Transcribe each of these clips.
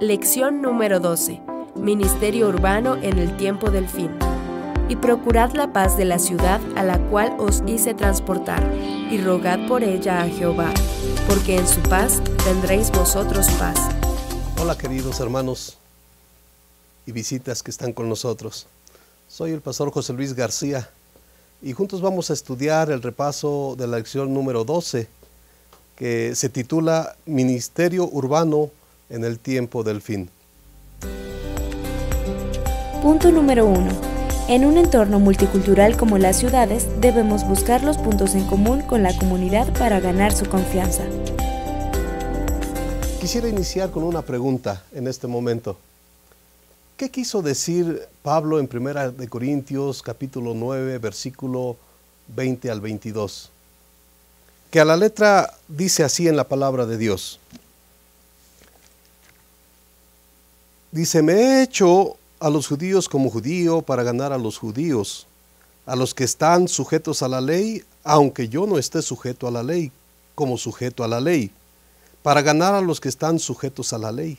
Lección número 12. Ministerio urbano en el tiempo del fin. Y procurad la paz de la ciudad a la cual os hice transportar, y rogad por ella a Jehová, porque en su paz tendréis vosotros paz. Hola queridos hermanos y visitas que están con nosotros. Soy el pastor José Luis García y juntos vamos a estudiar el repaso de la lección número 12 que se titula Ministerio Urbano en el tiempo del fin. Punto número uno. En un entorno multicultural como las ciudades, debemos buscar los puntos en común con la comunidad para ganar su confianza. Quisiera iniciar con una pregunta en este momento. ¿Qué quiso decir Pablo en 1 Corintios capítulo 9 versículo 20 al 22? Que a la letra dice así en la palabra de Dios. Dice, me he hecho a los judíos como judío para ganar a los judíos, a los que están sujetos a la ley, aunque yo no esté sujeto a la ley, como sujeto a la ley, para ganar a los que están sujetos a la ley,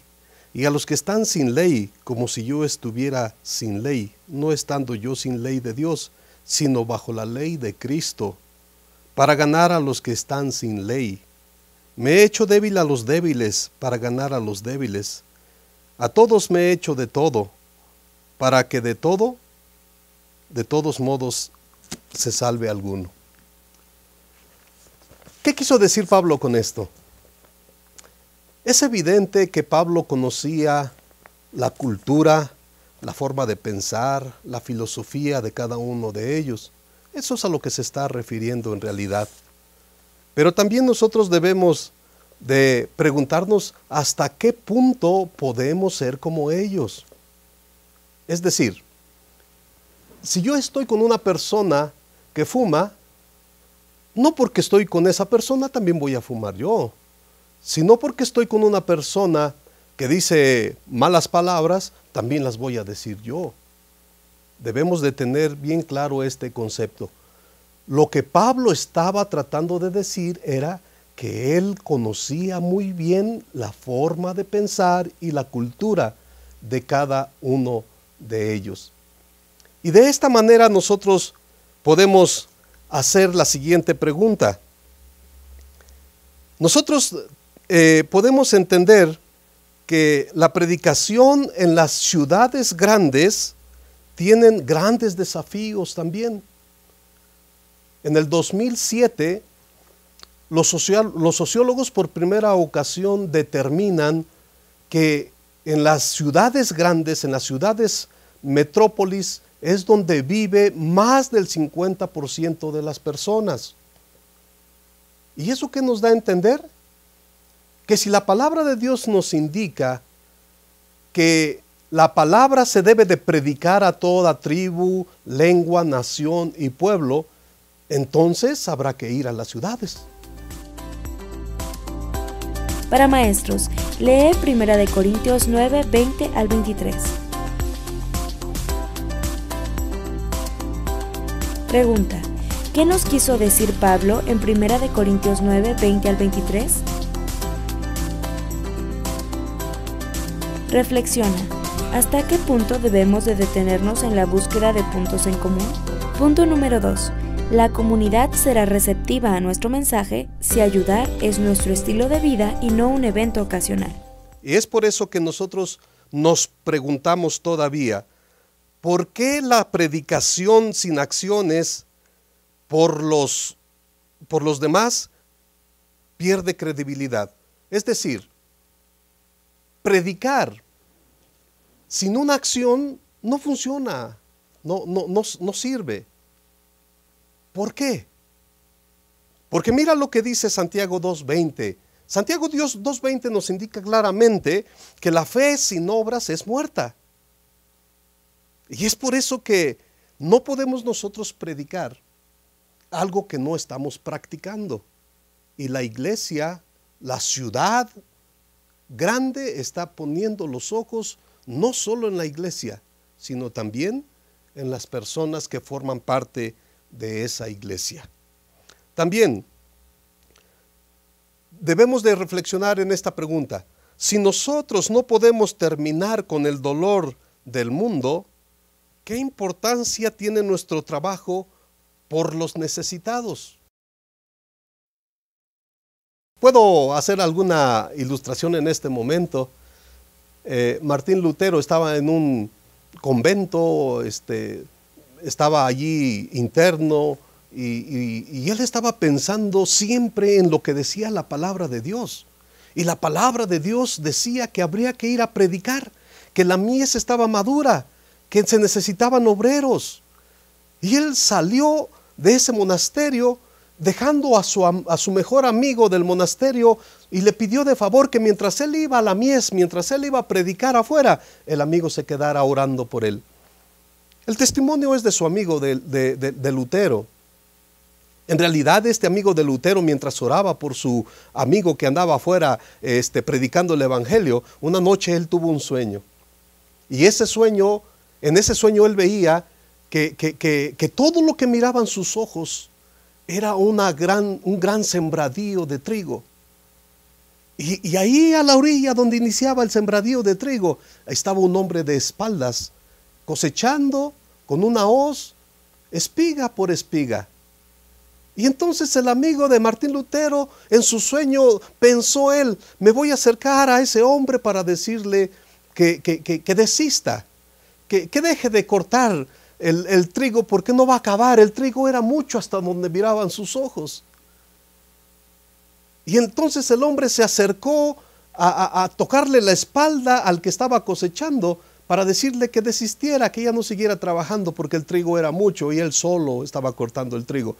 y a los que están sin ley, como si yo estuviera sin ley, no estando yo sin ley de Dios, sino bajo la ley de Cristo, para ganar a los que están sin ley. Me he hecho débil a los débiles, para ganar a los débiles a todos me he hecho de todo, para que de todo, de todos modos, se salve alguno. ¿Qué quiso decir Pablo con esto? Es evidente que Pablo conocía la cultura, la forma de pensar, la filosofía de cada uno de ellos. Eso es a lo que se está refiriendo en realidad. Pero también nosotros debemos de preguntarnos hasta qué punto podemos ser como ellos. Es decir, si yo estoy con una persona que fuma, no porque estoy con esa persona también voy a fumar yo, sino porque estoy con una persona que dice malas palabras, también las voy a decir yo. Debemos de tener bien claro este concepto. Lo que Pablo estaba tratando de decir era que él conocía muy bien la forma de pensar y la cultura de cada uno de ellos. Y de esta manera nosotros podemos hacer la siguiente pregunta. Nosotros eh, podemos entender que la predicación en las ciudades grandes tienen grandes desafíos también. En el 2007 los, sociólogos por primera ocasión determinan que en las ciudades grandes, en las ciudades metrópolis, es donde vive más del 50% de las personas. ¿Y eso qué nos da a entender? Que si la palabra de Dios nos indica que la palabra se debe de predicar a toda tribu, lengua, nación y pueblo, entonces habrá que ir a las ciudades. Para maestros, lee 1 Corintios 9, 20 al 23. Pregunta. ¿Qué nos quiso decir Pablo en 1 Corintios 9, 20 al 23? Reflexiona. ¿Hasta qué punto debemos de detenernos en la búsqueda de puntos en común? Punto número 2. La comunidad será receptiva a nuestro mensaje si ayudar es nuestro estilo de vida y no un evento ocasional. Y es por eso que nosotros nos preguntamos todavía, ¿por qué la predicación sin acciones por los, por los demás pierde credibilidad? Es decir, predicar sin una acción no funciona, no sirve. ¿Por qué? Porque mira lo que dice Santiago 2.20. Santiago Dios 2.20 nos indica claramente que la fe sin obras es muerta. Y es por eso que no podemos nosotros predicar algo que no estamos practicando. Y la iglesia, la ciudad grande está poniendo los ojos no solo en la iglesia, sino también en las personas que forman parte de de esa iglesia. También debemos de reflexionar en esta pregunta. Si nosotros no podemos terminar con el dolor del mundo, ¿qué importancia tiene nuestro trabajo por los necesitados? Puedo hacer alguna ilustración en este momento. Eh, Martín Lutero estaba en un convento, este, estaba allí interno y, él estaba pensando siempre en lo que decía la palabra de Dios. Y la palabra de Dios decía que habría que ir a predicar, que la mies estaba madura, que se necesitaban obreros. Y él salió de ese monasterio dejando a su, a su, mejor amigo del monasterio y le pidió de favor que mientras él iba a la mies, mientras él iba a predicar afuera, el amigo se quedara orando por él. El testimonio es de su amigo de, de, de, Lutero. En realidad, este amigo de Lutero, mientras oraba por su amigo que andaba afuera este, predicando el Evangelio, una noche él tuvo un sueño. Y ese sueño, en ese sueño él veía que, que, que, todo lo que miraban sus ojos era una gran, un gran sembradío de trigo. Y, y, ahí a la orilla donde iniciaba el sembradío de trigo, estaba un hombre de espaldas cosechando con una hoz, espiga por espiga. Y entonces el amigo de Martín Lutero, en su sueño, pensó él, me voy a acercar a ese hombre para decirle que, que, desista, que, deje de cortar el, trigo, porque no va a acabar. El trigo era mucho hasta donde miraban sus ojos. Y entonces el hombre se acercó a, tocarle la espalda al que estaba cosechando para decirle que desistiera, que ella no siguiera trabajando porque el trigo era mucho y él solo estaba cortando el trigo.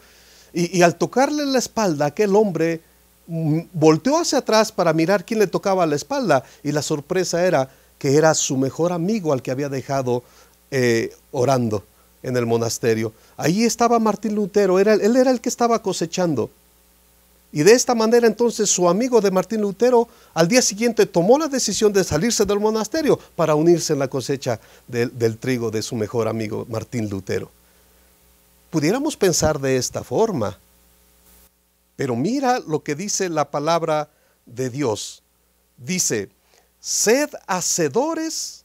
Y, al tocarle la espalda, aquel hombre mm, volteó hacia atrás para mirar quién le tocaba la espalda y la sorpresa era que era su mejor amigo al que había dejado eh, orando en el monasterio. Ahí estaba Martín Lutero, era, él era el que estaba cosechando. Y de esta manera entonces su amigo de Martín Lutero al día siguiente tomó la decisión de salirse del monasterio para unirse en la cosecha del, trigo de su mejor amigo Martín Lutero. Pudiéramos pensar de esta forma, pero mira lo que dice la palabra de Dios. Dice, sed hacedores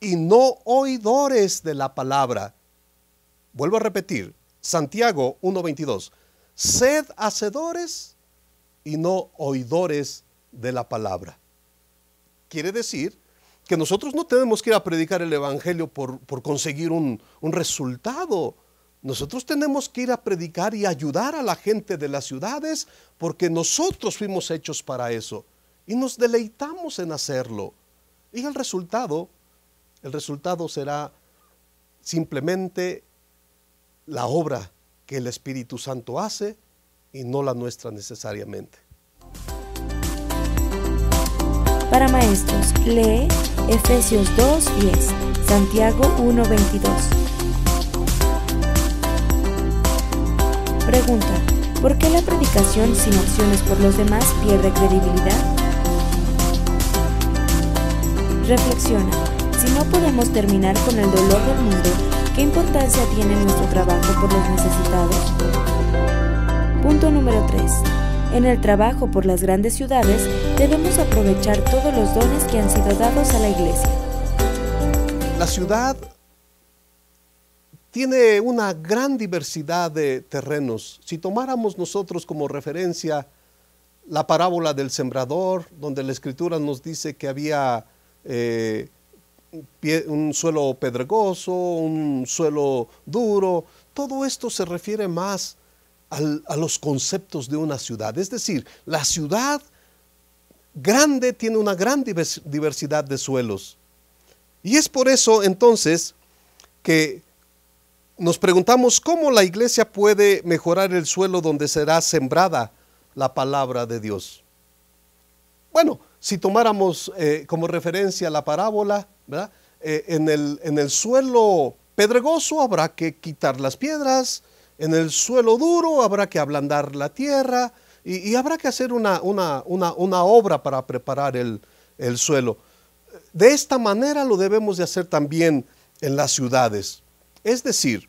y no oidores de la palabra. Vuelvo a repetir, Santiago 1.22 sed hacedores y no oidores de la palabra. Quiere decir que nosotros no tenemos que ir a predicar el Evangelio por, conseguir un, un resultado. Nosotros tenemos que ir a predicar y ayudar a la gente de las ciudades porque nosotros fuimos hechos para eso y nos deleitamos en hacerlo. Y el resultado, el resultado será simplemente la obra que el Espíritu Santo hace y no la nuestra necesariamente. Para maestros, lee Efesios 2.10, Santiago 1.22. Pregunta, ¿por qué la predicación sin acciones por los demás pierde credibilidad? Reflexiona, si no podemos terminar con el dolor del mundo, ¿Qué importancia tiene nuestro trabajo por los necesitados? Punto número 3. En el trabajo por las grandes ciudades debemos aprovechar todos los dones que han sido dados a la iglesia. La ciudad tiene una gran diversidad de terrenos. Si tomáramos nosotros como referencia la parábola del sembrador, donde la escritura nos dice que había eh, un, suelo pedregoso, un suelo duro, todo esto se refiere más a los conceptos de una ciudad. Es decir, la ciudad grande tiene una gran diversidad de suelos. Y es por eso entonces que nos preguntamos cómo la iglesia puede mejorar el suelo donde será sembrada la palabra de Dios. Bueno, si tomáramos eh, como referencia la parábola eh, en, el, suelo pedregoso habrá que quitar las piedras, en el suelo duro habrá que ablandar la tierra y, habrá que hacer una, obra para preparar el, el suelo. De esta manera lo debemos de hacer también en las ciudades. Es decir,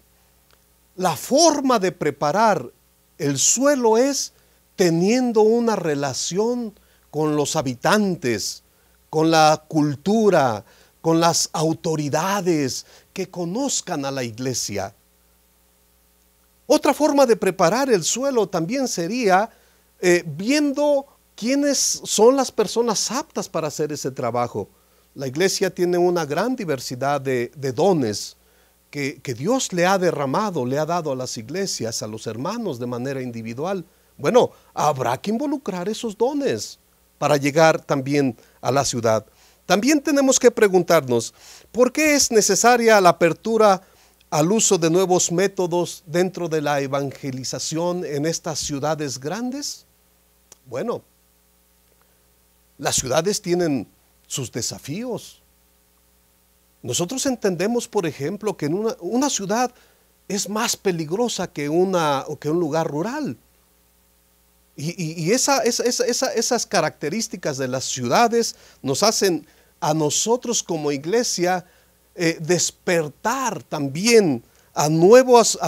la forma de preparar el suelo es teniendo una relación con los habitantes, con la cultura, con las autoridades que conozcan a la iglesia. Otra forma de preparar el suelo también sería eh, viendo quiénes son las personas aptas para hacer ese trabajo. La iglesia tiene una gran diversidad de, dones que Dios le ha derramado, le ha dado a las iglesias, a los hermanos de manera individual. Bueno, habrá que involucrar esos dones para llegar también a la ciudad. También tenemos que preguntarnos, ¿por qué es necesaria la apertura al uso de nuevos métodos dentro de la evangelización en estas ciudades grandes? Bueno, las ciudades tienen sus desafíos. Nosotros entendemos, por ejemplo, que una, ciudad es más peligrosa que, una, que un lugar rural. Y, esa, esas características de las ciudades nos hacen a nosotros como iglesia eh, despertar también a, a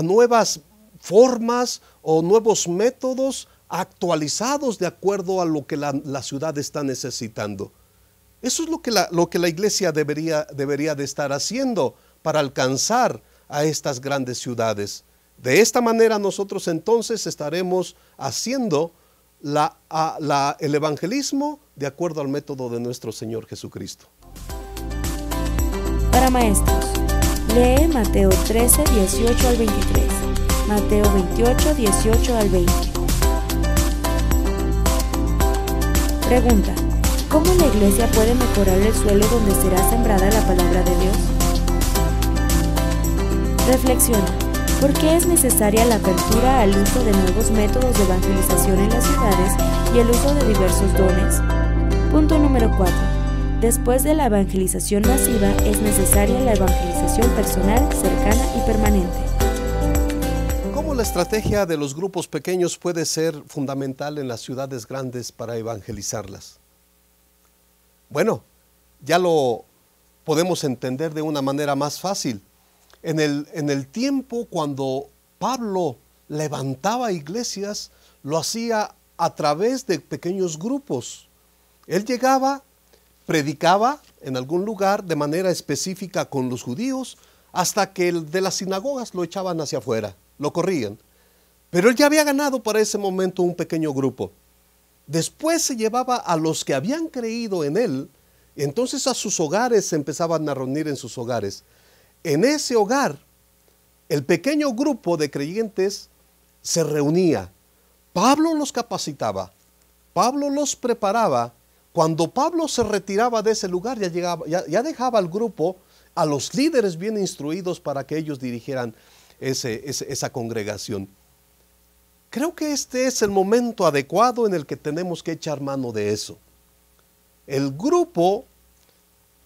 nuevas formas o nuevos métodos actualizados de acuerdo a lo que la, ciudad está necesitando. Eso es lo que la, lo que la iglesia debería, debería de estar haciendo para alcanzar a estas grandes ciudades. De esta manera nosotros entonces estaremos haciendo el evangelismo de acuerdo al método de nuestro Señor Jesucristo. Para maestros, lee Mateo 13, 18 al 23, Mateo 28, 18 al 20. Pregunta, ¿cómo la iglesia puede mejorar el suelo donde será sembrada la palabra de Dios? Reflexiona. ¿Por qué es necesaria la apertura al uso de nuevos métodos de evangelización en las ciudades y el uso de diversos dones? Punto número 4. Después de la evangelización masiva es necesaria la evangelización personal, cercana y permanente. ¿Cómo la estrategia de los grupos pequeños puede ser fundamental en las ciudades grandes para evangelizarlas? Bueno, ya lo podemos entender de una manera más fácil en el, tiempo cuando Pablo levantaba iglesias, lo hacía a través de pequeños grupos. Él llegaba, predicaba en algún lugar de manera específica con los judíos, hasta que el de las sinagogas lo echaban hacia afuera, lo corrían. Pero él ya había ganado para ese momento un pequeño grupo. Después se llevaba a los que habían creído en él, entonces a sus hogares se empezaban a reunir en sus hogares. En ese hogar, el pequeño grupo de creyentes se reunía. Pablo los capacitaba, Pablo los preparaba. Cuando Pablo se retiraba de ese lugar, ya, llegaba, ya, dejaba al grupo a los líderes bien instruidos para que ellos dirigieran esa congregación. Creo que este es el momento adecuado en el que tenemos que echar mano de eso. El grupo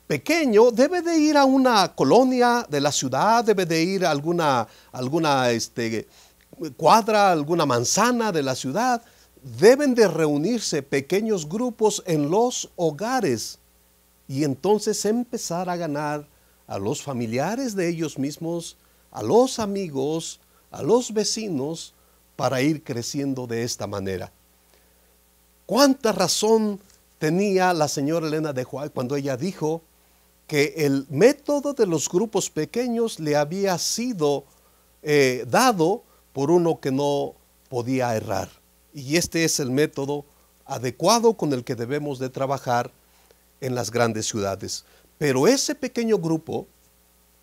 pequeño debe de ir a una colonia de la ciudad, debe de ir a alguna, alguna este, cuadra, alguna manzana de la ciudad. Deben de reunirse pequeños grupos en los hogares y entonces empezar a ganar a los familiares de ellos mismos, a los amigos, a los vecinos, para ir creciendo de esta manera. ¿Cuánta razón tenía la señora Elena de Juárez cuando ella dijo que el método de los grupos pequeños le había sido eh, dado por uno que no podía errar. Y este es el método adecuado con el que debemos de trabajar en las grandes ciudades. Pero ese pequeño grupo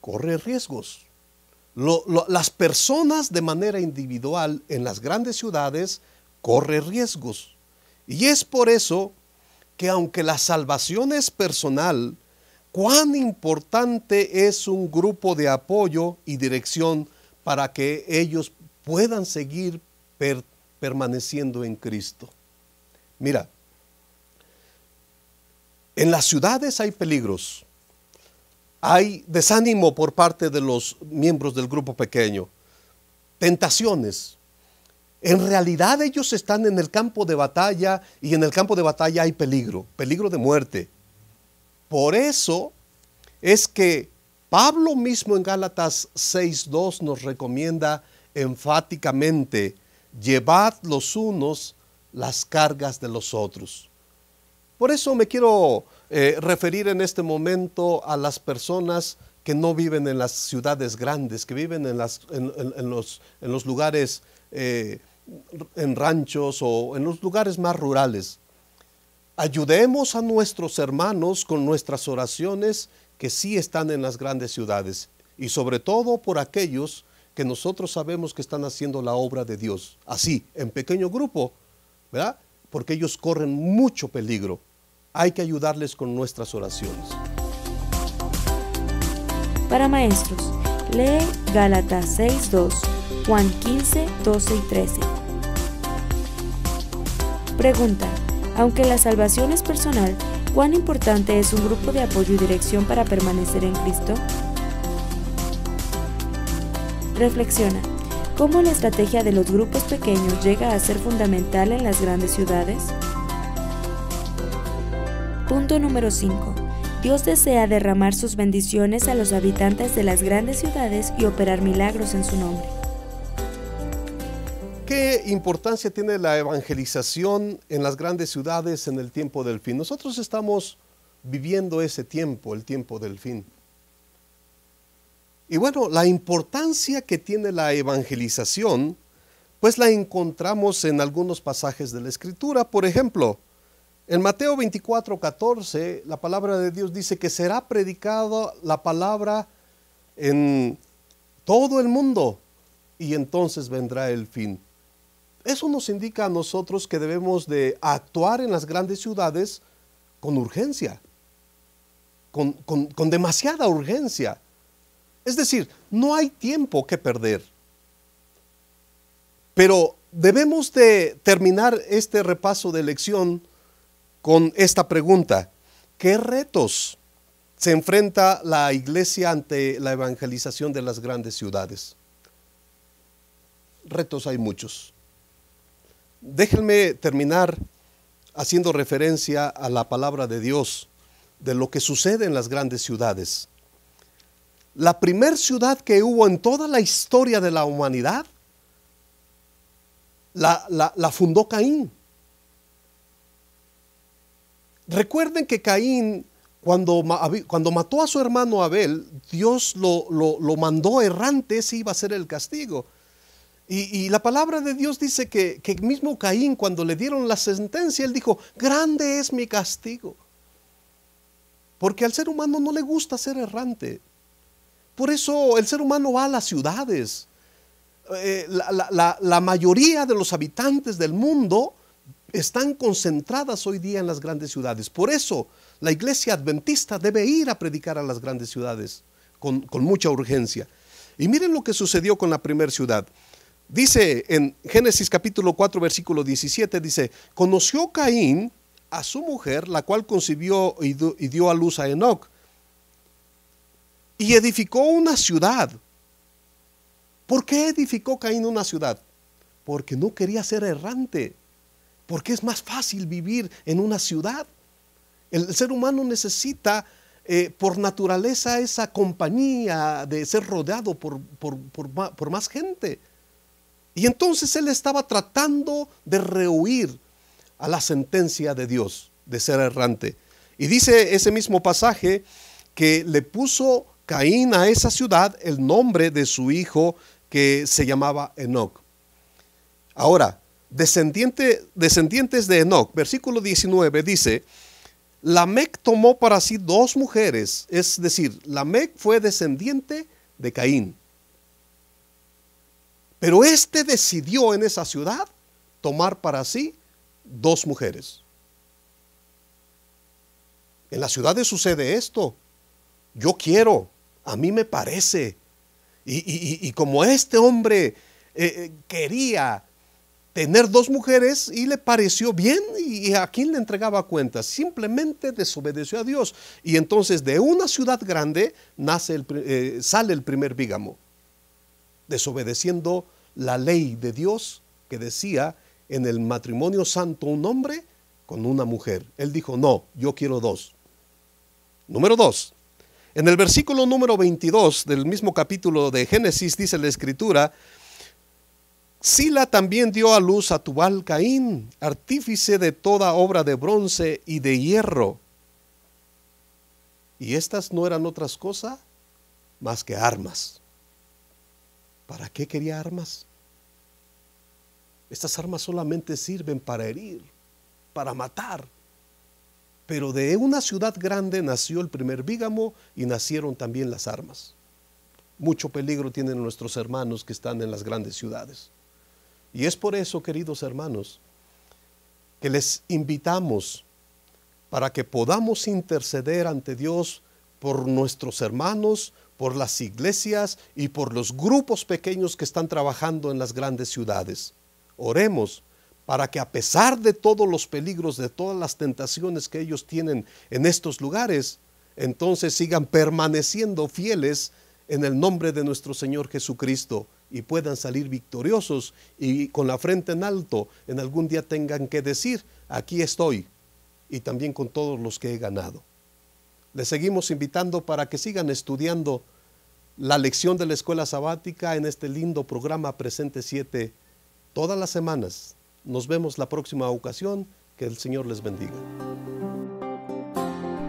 corre riesgos. las personas de manera individual en las grandes ciudades corre riesgos. Y es por eso que aunque la salvación es personal, cuán importante es un grupo de apoyo y dirección para que ellos puedan seguir permaneciendo en Cristo. Mira, en las ciudades hay peligros, hay desánimo por parte de los miembros del grupo pequeño, tentaciones. En realidad ellos están en el campo de batalla y en el campo de batalla hay peligro, peligro de muerte, por eso es que Pablo mismo en Gálatas 6.2 nos recomienda enfáticamente, llevad los unos las cargas de los otros. Por eso me quiero eh, referir en este momento a las personas que no viven en las ciudades grandes, que viven en, en, los, lugares, eh, en ranchos o en los lugares más rurales ayudemos a nuestros hermanos con nuestras oraciones que sí están en las grandes ciudades y sobre todo por aquellos que nosotros sabemos que están haciendo la obra de Dios, así, en pequeño grupo, ¿verdad? Porque ellos corren mucho peligro. Hay que ayudarles con nuestras oraciones. Para maestros, lee Gálatas 6.2, Juan 15, 12 y 13. Pregunta. Aunque la salvación es personal, ¿cuán importante es un grupo de apoyo y dirección para permanecer en Cristo? Reflexiona. ¿Cómo la estrategia de los grupos pequeños llega a ser fundamental en las grandes ciudades? Punto número 5. Dios desea derramar sus bendiciones a los habitantes de las grandes ciudades y operar milagros en su nombre importancia tiene la evangelización en las grandes ciudades en el tiempo del fin? Nosotros estamos viviendo ese tiempo, el tiempo del fin. Y bueno, la importancia que tiene la evangelización, pues la encontramos en algunos pasajes de la Escritura. Por ejemplo, en Mateo 24, 14, la palabra de Dios dice que será predicada la palabra en todo el mundo y entonces vendrá el fin. Eso nos indica a nosotros que debemos de actuar en las grandes ciudades con urgencia, con, demasiada urgencia. Es decir, no hay tiempo que perder. Pero debemos de terminar este repaso de lección con esta pregunta. ¿Qué retos se enfrenta la iglesia ante la evangelización de las grandes ciudades? Retos hay muchos. Déjenme terminar haciendo referencia a la palabra de Dios, de lo que sucede en las grandes ciudades. La primer ciudad que hubo en toda la historia de la humanidad, la, fundó Caín. Recuerden que Caín, cuando, mató a su hermano Abel, Dios lo, lo mandó errante, ese iba a ser el castigo. Y, la palabra de Dios dice que, que mismo Caín, cuando le dieron la sentencia, él dijo, grande es mi castigo. Porque al ser humano no le gusta ser errante. Por eso el ser humano va a las ciudades. Eh, la, mayoría de los habitantes del mundo están concentradas hoy día en las grandes ciudades. Por eso la iglesia adventista debe ir a predicar a las grandes ciudades con, con mucha urgencia. Y miren lo que sucedió con la primera ciudad. Dice en Génesis capítulo 4, versículo 17, dice, conoció Caín a su mujer, la cual concibió y dio a luz a Enoch, y edificó una ciudad. ¿Por qué edificó Caín una ciudad? Porque no quería ser errante, porque es más fácil vivir en una ciudad. El ser humano necesita eh, por naturaleza esa compañía de ser rodeado por, por más gente. Y entonces él estaba tratando de rehuir a la sentencia de Dios de ser errante. Y dice ese mismo pasaje que le puso Caín a esa ciudad el nombre de su hijo que se llamaba Enoch. Ahora, descendientes de Enoch, versículo 19 dice, Lamec tomó para sí dos mujeres, es decir, Lamec fue descendiente de Caín. Pero este decidió en esa ciudad tomar para sí dos mujeres. En las ciudades sucede esto. Yo quiero, a mí me parece. Y, como este hombre eh, eh, quería tener dos mujeres y le pareció bien y a quién le entregaba cuentas. Simplemente desobedeció a Dios. Y entonces de una ciudad grande eh, sale el primer bígamo desobedeciendo la ley de Dios que decía en el matrimonio santo un hombre con una mujer. Él dijo, no, yo quiero dos. Número dos, en el versículo número 22 del mismo capítulo de Génesis dice la escritura, Sila también dio a luz a Tubal Caín, artífice de toda obra de bronce y de hierro. Y estas no eran otras cosas más que armas. ¿Para qué quería armas? Estas armas solamente sirven para herir, para matar. Pero de una ciudad grande nació el primer bígamo y nacieron también las armas. Mucho peligro tienen nuestros hermanos que están en las grandes ciudades. Y es por eso, queridos hermanos, que les invitamos para que podamos interceder ante Dios por nuestros hermanos, por las iglesias y por los grupos pequeños que están trabajando en las grandes ciudades. Oremos para que a pesar de todos los peligros, de todas las tentaciones que ellos tienen en estos lugares, entonces sigan permaneciendo fieles en el nombre de nuestro Señor Jesucristo y puedan salir victoriosos y con la frente en alto en algún día tengan que decir, aquí estoy, y también con todos los que he ganado. Les seguimos invitando para que sigan estudiando la lección de la escuela sabática en este lindo programa Presente 7 todas las semanas. Nos vemos la próxima ocasión. Que el Señor les bendiga.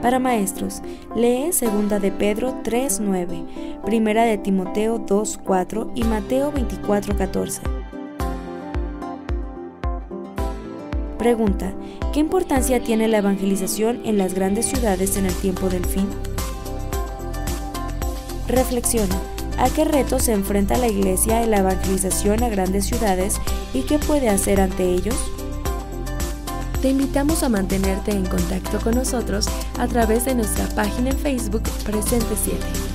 Para maestros, lee segunda de Pedro 3.9, primera de Timoteo 2.4 y Mateo 24.14. Pregunta, ¿qué importancia tiene la evangelización en las grandes ciudades en el tiempo del fin? Reflexiona, ¿a qué retos se enfrenta la Iglesia en la evangelización a grandes ciudades y qué puede hacer ante ellos? Te invitamos a mantenerte en contacto con nosotros a través de nuestra página en Facebook Presente 7.